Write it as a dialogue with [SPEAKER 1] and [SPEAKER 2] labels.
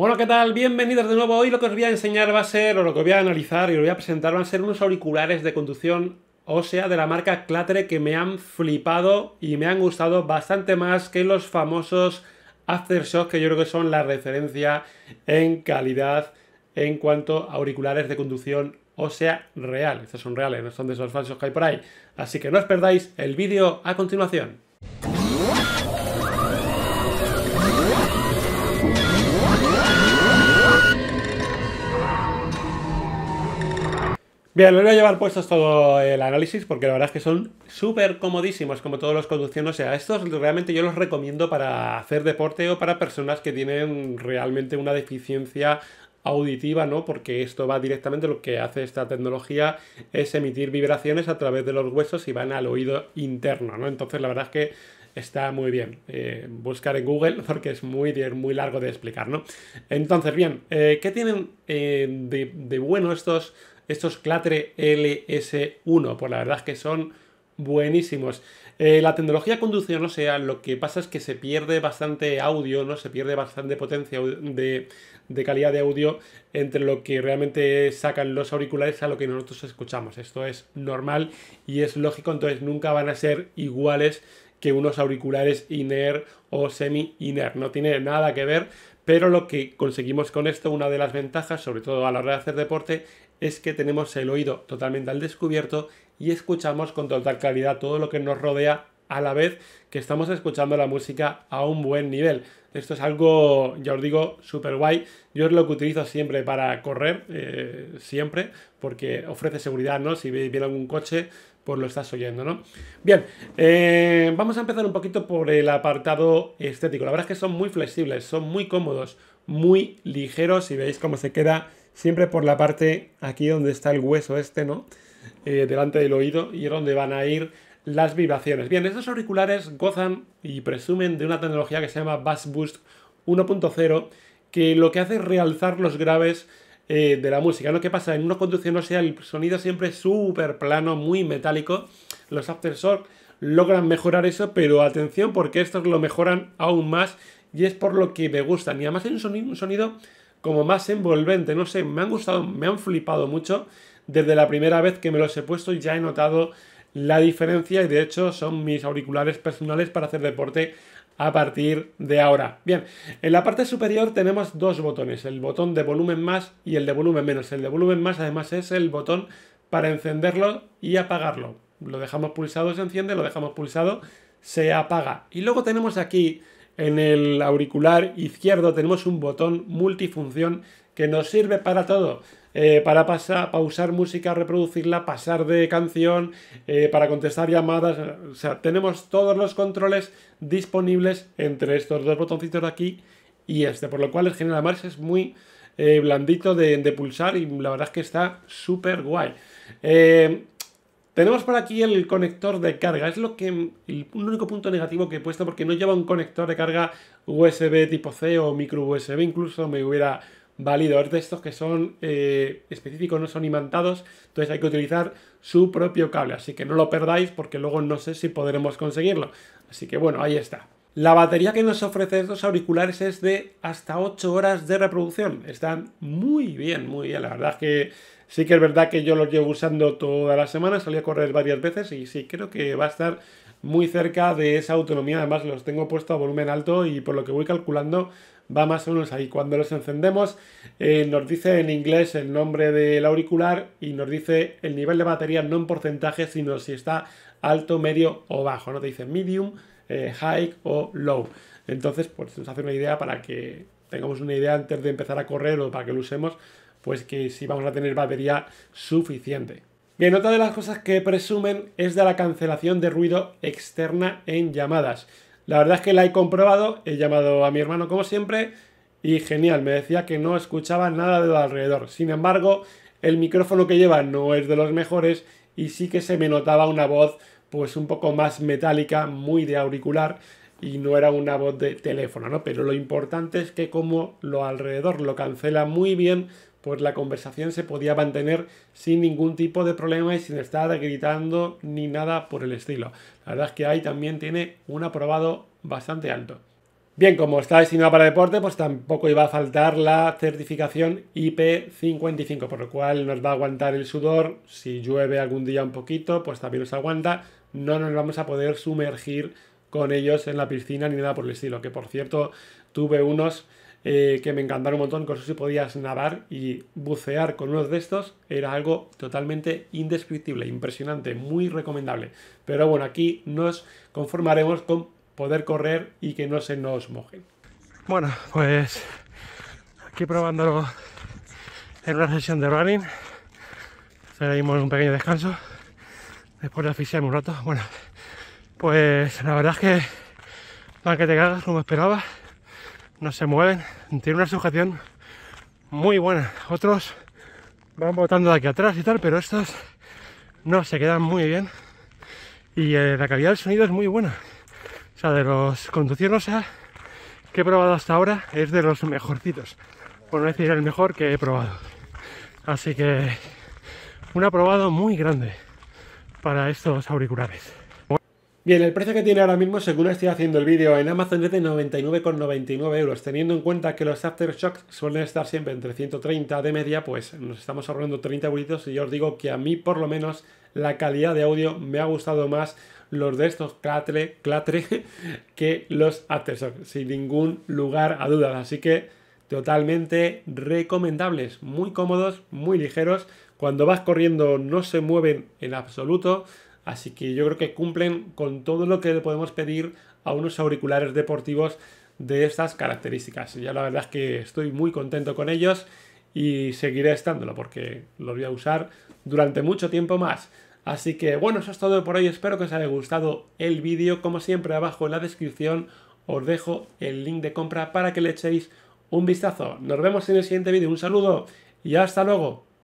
[SPEAKER 1] Bueno, ¿qué tal? Bienvenidos de nuevo. Hoy lo que os voy a enseñar va a ser, o lo que voy a analizar y lo voy a presentar, van a ser unos auriculares de conducción ósea de la marca Clatre que me han flipado y me han gustado bastante más que los famosos Aftershock, que yo creo que son la referencia en calidad en cuanto a auriculares de conducción ósea real. Estos son reales, no son de esos falsos que hay por ahí. Así que no os perdáis el vídeo a continuación. Bien, lo voy a llevar puestos todo el análisis porque la verdad es que son súper comodísimos, como todos los conducciones. O sea, estos realmente yo los recomiendo para hacer deporte o para personas que tienen realmente una deficiencia auditiva, ¿no? Porque esto va directamente, lo que hace esta tecnología es emitir vibraciones a través de los huesos y van al oído interno, ¿no? Entonces la verdad es que está muy bien eh, buscar en Google porque es muy, muy largo de explicar, ¿no? Entonces, bien, eh, ¿qué tienen eh, de bueno estos estos Clatre LS1, pues la verdad es que son buenísimos. Eh, la tecnología conducción, o sea, lo que pasa es que se pierde bastante audio, ¿no? Se pierde bastante potencia de, de, calidad de audio entre lo que realmente sacan los auriculares a lo que nosotros escuchamos. Esto es normal y es lógico, entonces nunca van a ser iguales que unos auriculares INER o semi-INER. No tiene nada que ver, pero lo que conseguimos con esto, una de las ventajas, sobre todo a la hora de hacer deporte, es que tenemos el oído totalmente al descubierto y escuchamos con total claridad todo lo que nos rodea a la vez que estamos escuchando la música a un buen nivel. Esto es algo, ya os digo, súper guay. Yo es lo que utilizo siempre para correr, eh, siempre, porque ofrece seguridad, ¿no? Si viene algún coche, por lo estás oyendo, ¿no? Bien, eh, vamos a empezar un poquito por el apartado estético. La verdad es que son muy flexibles, son muy cómodos, muy ligeros y veis cómo se queda siempre por la parte aquí donde está el hueso este, ¿no? Eh, delante del oído y es donde van a ir las vibraciones. Bien, estos auriculares gozan y presumen de una tecnología que se llama Bass Boost 1.0 que lo que hace es realzar los graves eh, de la música. Lo que pasa, en unos conducción o sea, el sonido siempre es súper plano, muy metálico. Los Shock logran mejorar eso, pero atención porque estos lo mejoran aún más y es por lo que me gustan. Y además es un sonido como más envolvente, no sé, me han gustado, me han flipado mucho. Desde la primera vez que me los he puesto ya he notado la diferencia y de hecho son mis auriculares personales para hacer deporte a partir de ahora. Bien, en la parte superior tenemos dos botones, el botón de volumen más y el de volumen menos. El de volumen más además es el botón para encenderlo y apagarlo. Lo dejamos pulsado, se enciende, lo dejamos pulsado, se apaga. Y luego tenemos aquí en el auricular izquierdo tenemos un botón multifunción que nos sirve para todo. Eh, para pasar, pausar música, reproducirla, pasar de canción, eh, para contestar llamadas. O sea, tenemos todos los controles disponibles entre estos dos botoncitos de aquí y este, por lo cual el General Mars es muy eh, blandito de, de, pulsar y la verdad es que está súper guay. tenemos por aquí el conector de carga, es lo que el único punto negativo que he puesto porque no lleva un conector de carga USB tipo C o micro USB, incluso me hubiera es de estos que son eh, específicos, no son imantados, entonces hay que utilizar su propio cable, así que no lo perdáis porque luego no sé si podremos conseguirlo. Así que bueno, ahí está. La batería que nos ofrece estos auriculares es de hasta 8 horas de reproducción. Están muy bien, muy bien. La verdad es que sí que es verdad que yo los llevo usando toda la semana, a correr varias veces y sí, creo que va a estar muy cerca de esa autonomía, además los tengo puesto a volumen alto y por lo que voy calculando va más o menos ahí. Cuando los encendemos eh, nos dice en inglés el nombre del auricular y nos dice el nivel de batería no en porcentaje, sino si está alto, medio o bajo, no te dice medium, eh, high o low. Entonces, pues nos hace una idea para que tengamos una idea antes de empezar a correr o para que lo usemos, pues que si vamos a tener batería suficiente. Bien, otra de las cosas que presumen es de la cancelación de ruido externa en llamadas. La verdad es que la he comprobado, he llamado a mi hermano como siempre y genial, me decía que no escuchaba nada de lo alrededor. Sin embargo, el micrófono que lleva no es de los mejores y sí que se me notaba una voz pues un poco más metálica, muy de auricular y no era una voz de teléfono, ¿no? Pero lo importante es que como lo alrededor lo cancela muy bien, pues la conversación se podía mantener sin ningún tipo de problema y sin estar gritando ni nada por el estilo. La verdad es que ahí también tiene un aprobado bastante alto. Bien, como está destinado para deporte, pues tampoco iba a faltar la certificación IP55, por lo cual nos va a aguantar el sudor. Si llueve algún día un poquito, pues también nos aguanta. No nos vamos a poder sumergir con ellos en la piscina ni nada por el estilo. Que por cierto, tuve unos eh, que me encantaron un montón, con eso si podías nadar y bucear con unos de estos, era algo totalmente indescriptible, impresionante, muy recomendable. Pero bueno, aquí nos conformaremos con poder correr y que no se nos moje
[SPEAKER 2] Bueno, pues aquí probándolo en una sesión de running. Seguimos un pequeño descanso después de asfixiarme un rato. Bueno, pues la verdad es que, que te cagas, como esperaba, no se mueven, tiene una sujeción muy buena. Otros van botando de aquí atrás y tal, pero estos no se quedan muy bien. Y eh, la calidad del sonido es muy buena. O sea, de los o que he probado hasta ahora es de los mejorcitos. Por no decir el mejor que he probado. Así que un aprobado muy grande para estos auriculares. Bien, el precio que tiene ahora mismo, según
[SPEAKER 1] estoy haciendo el vídeo en Amazon, es de 99,99 euros. Teniendo en cuenta que los aftershocks suelen estar siempre entre 130 de media, pues nos estamos ahorrando 30 euritos y yo os digo que a mí por lo menos la calidad de audio me ha gustado más los de estos clatre, clatre que los aftershocks, sin ningún lugar a dudas. Así que totalmente recomendables, muy cómodos, muy ligeros. Cuando vas corriendo no se mueven en absoluto Así que yo creo que cumplen con todo lo que le podemos pedir a unos auriculares deportivos de estas características. Ya la verdad es que estoy muy contento con ellos y seguiré estándolo porque los voy a usar durante mucho tiempo más. Así que bueno, eso es todo por hoy. Espero que os haya gustado el vídeo. Como siempre, abajo en la descripción os dejo el link de compra para que le echéis un vistazo. Nos vemos en el siguiente vídeo. Un saludo y hasta luego.